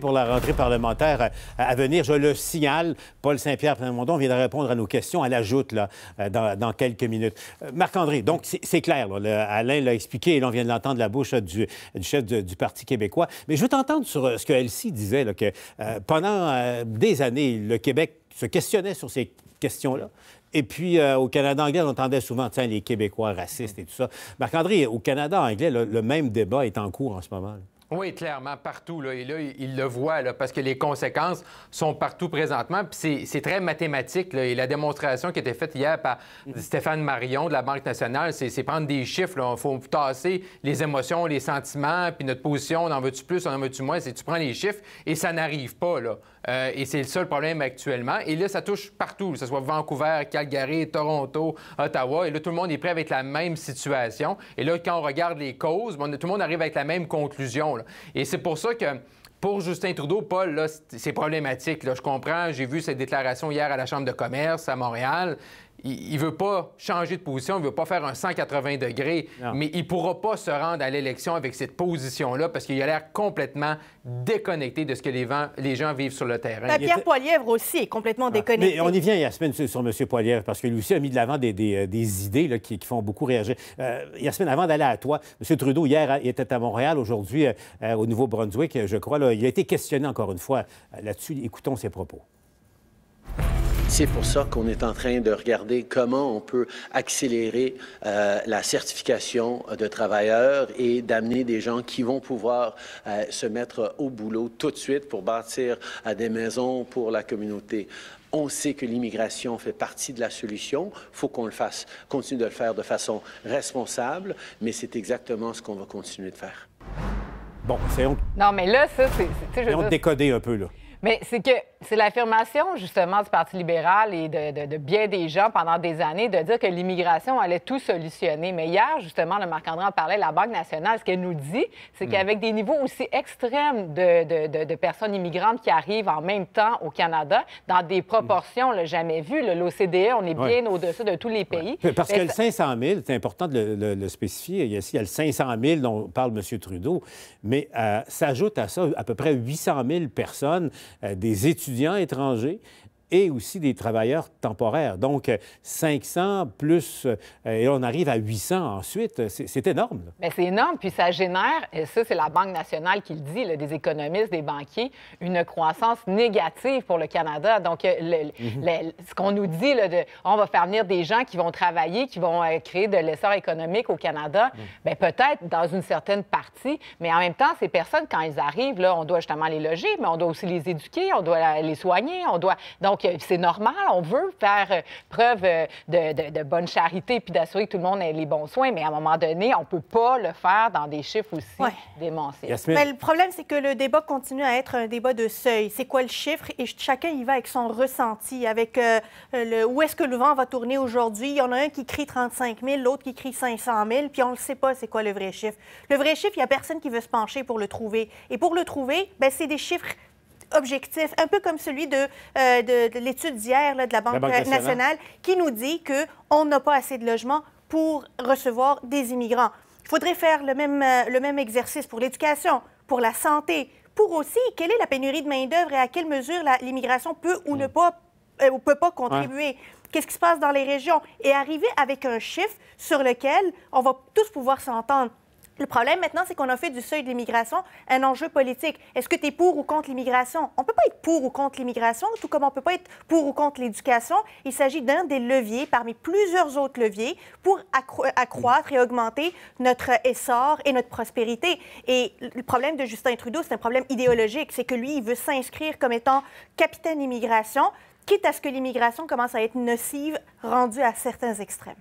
pour la rentrée parlementaire euh, à venir. Je le signale, Paul Saint-Pierre Plamondon vient de répondre à nos questions à l'ajoute là, euh, dans, quelques minutes. Euh, Marc-André, donc c'est clair, Alain l'a expliqué et on vient de l'entendre de la bouche du, chef du, Parti québécois. Mais je veux t'entendre sur ce que Elsie disait, que pendant des années, le Québec se questionnait sur ces questions-là. Et puis, au Canada anglais, on entendait souvent, tiens, les Québécois racistes et tout ça. Marc-André, au Canada anglais, le, même débat est en cours en ce moment. Oui, clairement, partout. Là. Et là, il le voit, là, parce que les conséquences sont partout présentement. Puis c'est très mathématique. Là. Et la démonstration qui a été faite hier par Stéphane Marion de la Banque nationale, c'est prendre des chiffres. Il faut tasser les émotions, les sentiments, puis notre position, on en veut-tu plus, on en veut-tu moins. C'est tu prends les chiffres et ça n'arrive pas. Là. Euh, et c'est le seul problème actuellement. Et là, ça touche partout, que ce soit Vancouver, Calgary, Toronto, Ottawa. Et là, tout le monde est prêt avec la même situation. Et là, quand on regarde les causes, bon, tout le monde arrive avec la même conclusion. Et c'est pour ça que pour Justin Trudeau, Paul, c'est problématique. Je comprends, j'ai vu cette déclaration hier à la Chambre de commerce à Montréal il ne veut pas changer de position, il ne veut pas faire un 180 degrés, mais il ne pourra pas se rendre à l'élection avec cette position-là parce qu'il a l'air complètement déconnecté de ce que les, gens vivent sur le terrain. Bah, Pierre Poilièvre aussi est complètement ah. déconnecté. on y vient, Yasmine, sur M. Poilièvre, parce que lui aussi a mis de l'avant des, euh, idées qui, font beaucoup réagir. Euh, Yasmine, avant d'aller à toi, M. Trudeau, hier, hein, il était à Montréal, aujourd'hui, euh, euh, au Nouveau-Brunswick, je crois. Là, il a été questionné encore une fois là-dessus. Écoutons ses propos. C'est pour ça qu'on est en train de regarder comment on peut accélérer euh, la certification euh, de travailleurs et d'amener des gens qui vont pouvoir euh, se mettre au boulot tout de suite pour bâtir des maisons pour la communauté. On sait que l'immigration fait partie de la solution. Il faut qu'on le fasse, continue de le faire de façon responsable, mais c'est exactement ce qu'on va continuer de faire. Bon, c'est Non, mais là, ça, c'est... On décoder un peu, là. Mais c'est que c'est l'affirmation, justement, du Parti libéral et de, bien des gens pendant des années de dire que l'immigration allait tout solutionner. Mais hier, justement, le Marc-André en parlait, la Banque nationale, ce qu'elle nous dit, c'est mm. qu'avec des niveaux aussi extrêmes de, personnes immigrantes qui arrivent en même temps au Canada, dans des proportions jamais vues, l'OCDE, on est bien au-dessus de tous les pays. Parce que le 500 000, c'est important de le, spécifier, il y, a, le 500 000 dont parle M. Trudeau, mais euh, s'ajoute à ça à peu près 800 000 personnes, euh, des étudiants, étudiants étrangers et aussi des travailleurs temporaires. Donc, 500 plus, euh, et on arrive à 800 ensuite. C'est énorme. C'est énorme, puis ça génère, et ça, c'est la Banque nationale qui le dit, des économistes, des banquiers, une croissance négative pour le Canada. Donc, euh, mhm. ce qu'on nous dit, on va faire venir des gens qui vont travailler, qui vont euh, créer de l'essor économique au Canada, mhm. ben, peut-être dans une certaine partie, mais en même temps, ces personnes, quand elles arrivent, là, on doit justement les loger, mais on doit aussi les éduquer, on doit les soigner, on doit... Donc, euh, c'est normal, on veut faire euh, preuve euh, de, bonne charité puis d'assurer que tout le monde ait les bons soins, mais à un moment donné, on ne peut pas le faire dans des chiffres aussi ouais. Mais le problème, c'est que le débat continue à être un débat de seuil. C'est quoi le chiffre? Et chacun y va avec son ressenti, avec le, où est-ce que le vent va tourner aujourd'hui. Il y en a un qui crie 35 000, l'autre qui crie 500 000, puis on ne sait pas c'est quoi le vrai chiffre. Le vrai chiffre, il n'y a personne qui veut se pencher pour le trouver. Et pour le trouver, ben, c'est des chiffres objectif, un peu comme celui de, euh, l'étude d'hier de la Banque, euh, nationale. qui nous dit qu'on n'a pas assez de logements pour recevoir des immigrants. Il faudrait faire le même, euh, le même exercice pour l'éducation, pour la santé, pour aussi quelle est la pénurie de main-d'œuvre et à quelle mesure l'immigration peut ou ne mm. peut pas contribuer. Qu'est-ce qui se passe dans les régions? Et arriver avec un chiffre sur lequel on va tous pouvoir s'entendre. Le problème maintenant, c'est qu'on a fait du seuil de l'immigration un enjeu politique. Est-ce que tu es pour ou contre l'immigration? On ne peut pas être pour ou contre l'immigration, tout comme on ne peut pas être pour ou contre l'éducation. Il s'agit d'un des leviers parmi plusieurs autres leviers pour accroître et augmenter notre essor et notre prospérité. Et le problème de Justin Trudeau, c'est un problème idéologique. C'est que lui, il veut s'inscrire comme étant capitaine immigration, quitte à ce que l'immigration commence à être nocive, rendue à certains extrêmes.